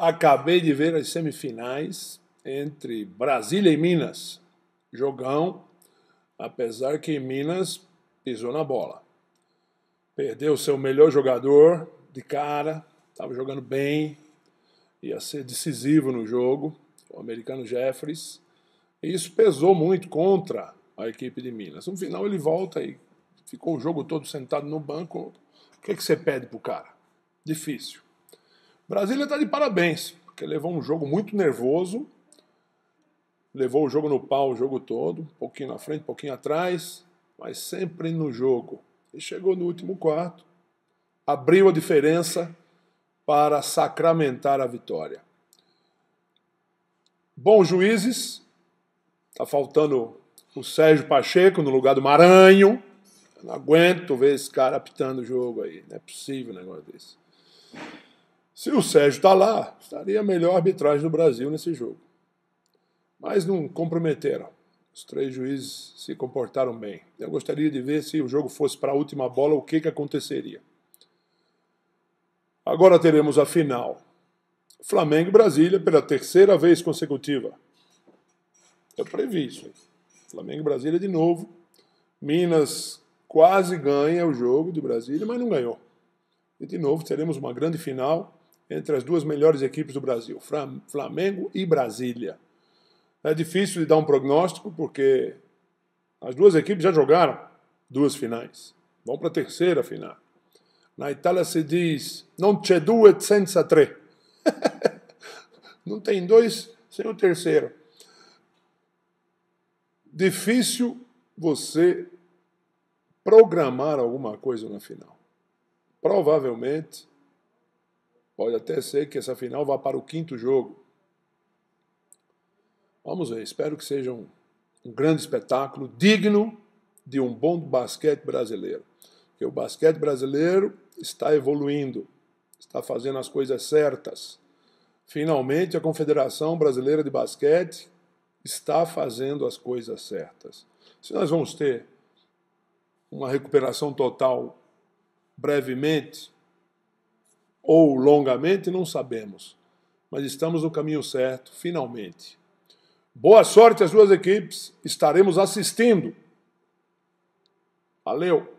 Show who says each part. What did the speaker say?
Speaker 1: Acabei de ver as semifinais entre Brasília e Minas. Jogão, apesar que Minas pisou na bola. Perdeu seu melhor jogador de cara, estava jogando bem, ia ser decisivo no jogo, o americano Jeffries. E isso pesou muito contra a equipe de Minas. No final ele volta e ficou o jogo todo sentado no banco. O que, é que você pede pro cara? Difícil. Brasília está de parabéns, porque levou um jogo muito nervoso, levou o jogo no pau o jogo todo, um pouquinho na frente, um pouquinho atrás, mas sempre no jogo. E chegou no último quarto, abriu a diferença para sacramentar a vitória. Bons juízes, está faltando o Sérgio Pacheco no lugar do Maranhão. Eu não aguento ver esse cara apitando o jogo aí. Não é possível um negócio desse. Se o Sérgio está lá, estaria a melhor arbitragem do Brasil nesse jogo. Mas não comprometeram. Os três juízes se comportaram bem. Eu gostaria de ver se o jogo fosse para a última bola, o que, que aconteceria. Agora teremos a final. Flamengo e Brasília pela terceira vez consecutiva. Eu previ isso. Flamengo e Brasília de novo. Minas quase ganha o jogo de Brasília, mas não ganhou. E de novo teremos uma grande final entre as duas melhores equipes do Brasil, Flamengo e Brasília. É difícil de dar um prognóstico porque as duas equipes já jogaram duas finais, vão para a terceira final. Na Itália se diz non c'è due senza tre. Não tem dois sem o terceiro. Difícil você programar alguma coisa na final. Provavelmente Pode até ser que essa final vá para o quinto jogo. Vamos ver, espero que seja um, um grande espetáculo, digno de um bom basquete brasileiro. Porque o basquete brasileiro está evoluindo, está fazendo as coisas certas. Finalmente, a Confederação Brasileira de Basquete está fazendo as coisas certas. Se nós vamos ter uma recuperação total brevemente, ou longamente, não sabemos. Mas estamos no caminho certo, finalmente. Boa sorte às duas equipes, estaremos assistindo. Valeu!